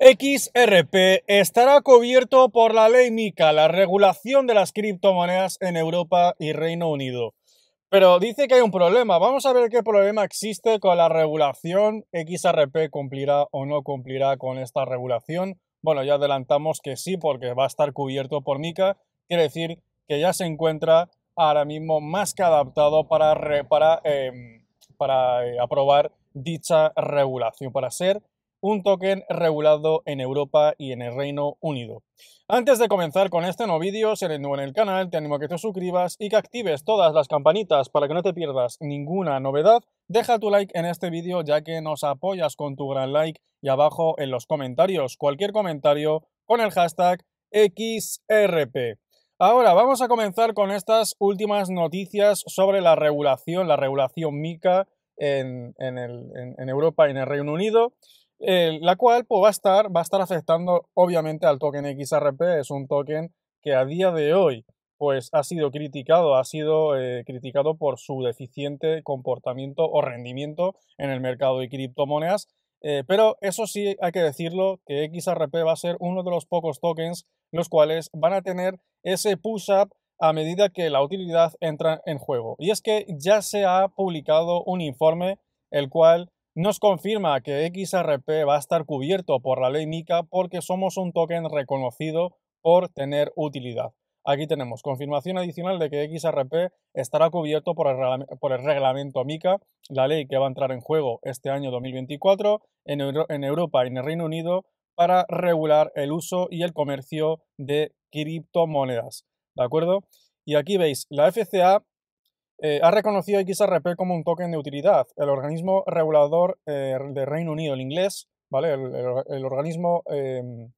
XRP estará cubierto por la ley MICA, la regulación de las criptomonedas en Europa y Reino Unido. Pero dice que hay un problema. Vamos a ver qué problema existe con la regulación. XRP cumplirá o no cumplirá con esta regulación. Bueno, ya adelantamos que sí, porque va a estar cubierto por MICA. Quiere decir que ya se encuentra ahora mismo más que adaptado para, para, em, eh, aprobar dicha regulación, para ser un token regulado en Europa y en el Reino Unido. Antes de comenzar con este nuevo vídeo, si eres nuevo en el canal, te animo a que te suscribas y que actives todas las campanitas para que no te pierdas ninguna novedad. Deja tu like en este vídeo ya que nos apoyas con tu gran like y abajo en los comentarios, cualquier comentario con el hashtag XRP. Ahora vamos a comenzar con estas últimas noticias sobre la regulación, la regulación MICA en, en, Europa y en el Reino Unido. Eh, la cual pues, va, a estar, va a estar afectando obviamente al token XRP, es un token que a día de hoy pues ha sido criticado, ha sido eh, criticado por su deficiente comportamiento o rendimiento en el mercado de criptomonedas. Eh, pero eso sí hay que decirlo, que XRP va a ser uno de los pocos tokens los cuales van a tener ese push-up a medida que la utilidad entra en juego. Y es que ya se ha publicado un informe el cual nos confirma que XRP va a estar cubierto por la ley MICA porque somos un token reconocido por tener utilidad. Aquí tenemos confirmación adicional de que XRP estará cubierto por el, reglamento MICA, la ley que va a entrar en juego este año 2024 en, en Europa y en el Reino Unido para regular el uso y el comercio de criptomonedas. ¿De acuerdo? Y aquí veis, la FCA eh, ha reconocido XRP como un token de utilidad. El organismo regulador eh, del Reino Unido, el inglés, ¿vale? El, organismo, el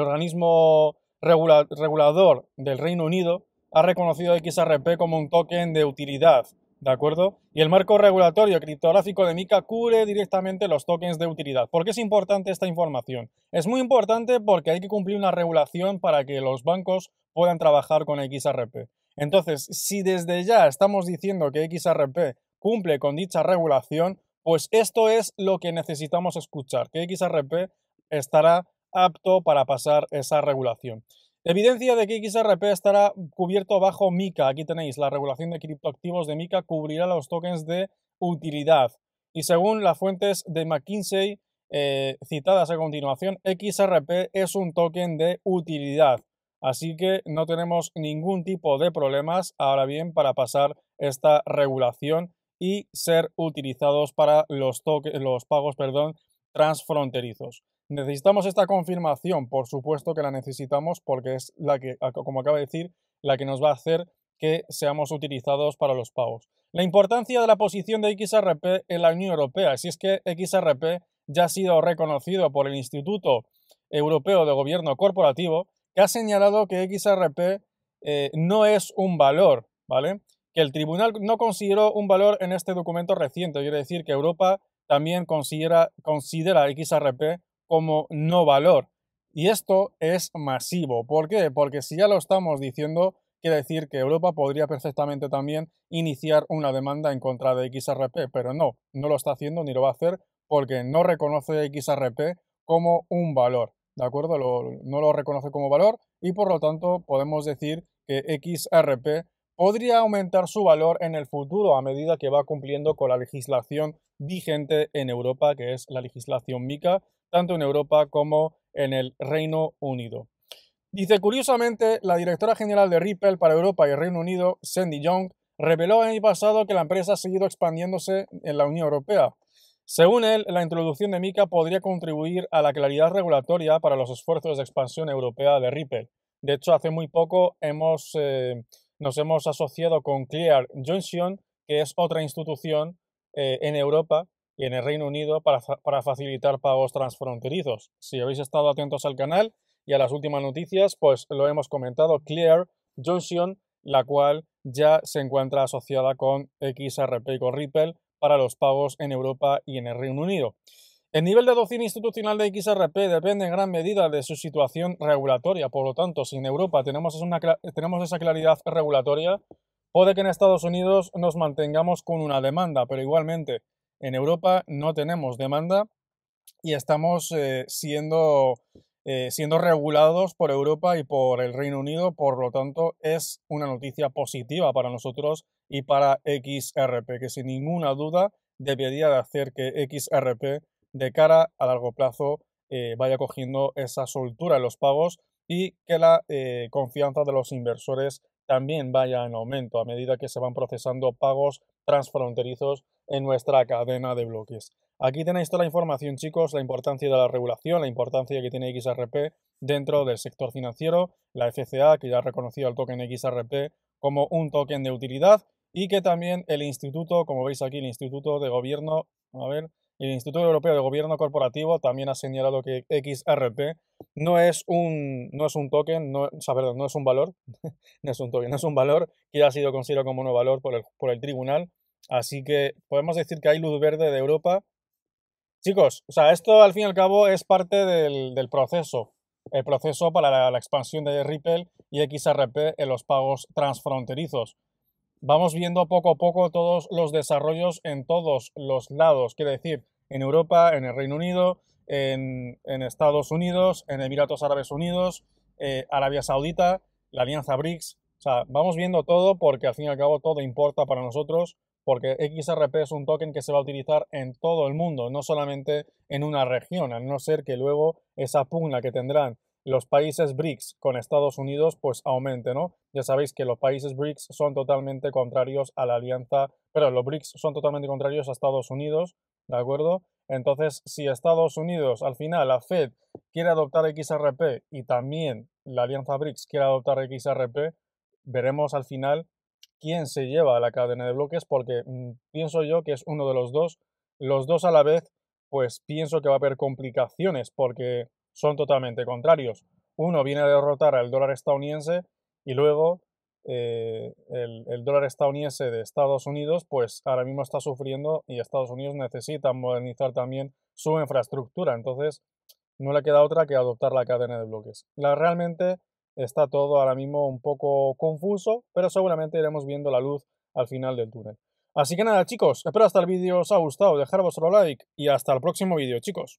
organismo em, regulador del Reino Unido ha reconocido XRP como un token de utilidad. ¿De acuerdo? Y el marco regulatorio criptográfico de MICA cubre directamente los tokens de utilidad. ¿Por qué es importante esta información? Es muy importante porque hay que cumplir una regulación para que los bancos puedan trabajar con XRP. Entonces, si desde ya estamos diciendo que XRP cumple con dicha regulación, pues esto es lo que necesitamos escuchar, que XRP estará apto para pasar esa regulación. Evidencia de que XRP estará cubierto bajo MICA. Aquí tenéis la regulación de criptoactivos de MICA cubrirá los tokens de utilidad. Y según las fuentes de McKinsey eh, citadas a continuación, XRP es un token de utilidad. Así que no tenemos ningún tipo de problemas ahora bien para pasar esta regulación y ser utilizados para los, pagos perdón, transfronterizos. Necesitamos esta confirmación, por supuesto que la necesitamos porque es la que, como acaba de decir, la que nos va a hacer que seamos utilizados para los pagos. La importancia de la posición de XRP en la Unión Europea, si es que XRP ya ha sido reconocido por el Instituto Europeo de Gobierno Corporativo, que ha señalado que XRP eh, no es un valor, ¿vale? Que el tribunal no consideró un valor en este documento reciente, quiere decir que Europa también considera, considera XRP como no valor. Y esto es masivo. ¿Por qué? Porque si ya lo estamos diciendo, quiere decir que Europa podría perfectamente también iniciar una demanda en contra de XRP, pero no, no lo está haciendo ni lo va a hacer porque no reconoce XRP como un valor. ¿de acuerdo? no lo reconoce como valor y por lo tanto podemos decir que XRP podría aumentar su valor en el futuro a medida que va cumpliendo con la legislación vigente en Europa, que es la legislación MICA, tanto en Europa como en el Reino Unido. Dice, curiosamente, la directora general de Ripple para Europa y Reino Unido, Sandy Young, reveló en el pasado que la empresa ha seguido expandiéndose en la Unión Europea, según él, la introducción de MiCA podría contribuir a la claridad regulatoria para los esfuerzos de expansión europea de Ripple. De hecho, hace muy poco eh, nos hemos asociado con Clear Junction, que es otra institución eh, en Europa y en el Reino Unido para, para facilitar pagos transfronterizos. Si habéis estado atentos al canal y a las últimas noticias, pues lo hemos comentado, Clear Junction, la cual ya se encuentra asociada con XRP y con Ripple para los pagos en Europa y en el Reino Unido. El nivel de adopción institucional de XRP depende en gran medida de su situación regulatoria. Por lo tanto, si en Europa tenemos, esa claridad regulatoria, puede que en Estados Unidos nos mantengamos con una demanda, pero igualmente en Europa no tenemos demanda y estamos eh, siendo eh, siendo regulados por Europa y por el Reino Unido. Por lo tanto, es una noticia positiva para nosotros y para XRP, que sin ninguna duda debería de hacer que XRP de cara a largo plazo eh, vaya cogiendo esa soltura en los pagos y que la eh, confianza de los inversores también vaya en aumento a medida que se van procesando pagos transfronterizos en nuestra cadena de bloques. Aquí tenéis toda la información, chicos, la importancia de la regulación, la importancia que tiene XRP dentro del sector financiero, la FCA, que ya ha reconocido al token XRP como un token de utilidad, y que también el instituto, como veis aquí, el Instituto de Gobierno, a ver, el Instituto Europeo de Gobierno Corporativo también ha señalado que XRP no es un, no es un token, no, no es un valor, no es un token, no es un valor que ha sido considerado como un valor por el, por el tribunal. Así que podemos decir que hay luz verde de Europa. Chicos, o sea, esto al fin y al cabo es parte del, proceso, el proceso para la expansión de Ripple y XRP en los pagos transfronterizos vamos viendo poco a poco todos los desarrollos en todos los lados, quiere decir, en Europa, en el Reino Unido, en, Estados Unidos, en Emiratos Árabes Unidos, eh, Arabia Saudita, la Alianza BRICS. O sea, vamos viendo todo porque al fin y al cabo todo importa para nosotros, porque XRP es un token que se va a utilizar en todo el mundo, no solamente en una región, a no ser que luego esa pugna que tendrán los países BRICS con Estados Unidos pues aumente, ¿no? Ya sabéis que los países BRICS son totalmente contrarios a la alianza, pero los BRICS son totalmente contrarios a Estados Unidos, ¿de acuerdo? Entonces, si Estados Unidos, al final, la Fed quiere adoptar XRP y también la alianza BRICS quiere adoptar XRP, veremos al final quién se lleva a la cadena de bloques, porque mm, pienso yo que es uno de los dos. Los dos a la vez, pues pienso que va a haber complicaciones, porque son totalmente contrarios. Uno viene a derrotar al dólar estadounidense y luego eh, el, dólar estadounidense de Estados Unidos, pues ahora mismo está sufriendo y Estados Unidos necesita modernizar también su infraestructura. Entonces, no le queda otra que adoptar la cadena de bloques. La, realmente está todo ahora mismo un poco confuso, pero seguramente iremos viendo la luz al final del túnel. Así que nada chicos, espero hasta el vídeo os ha gustado, dejar vuestro like y hasta el próximo vídeo chicos.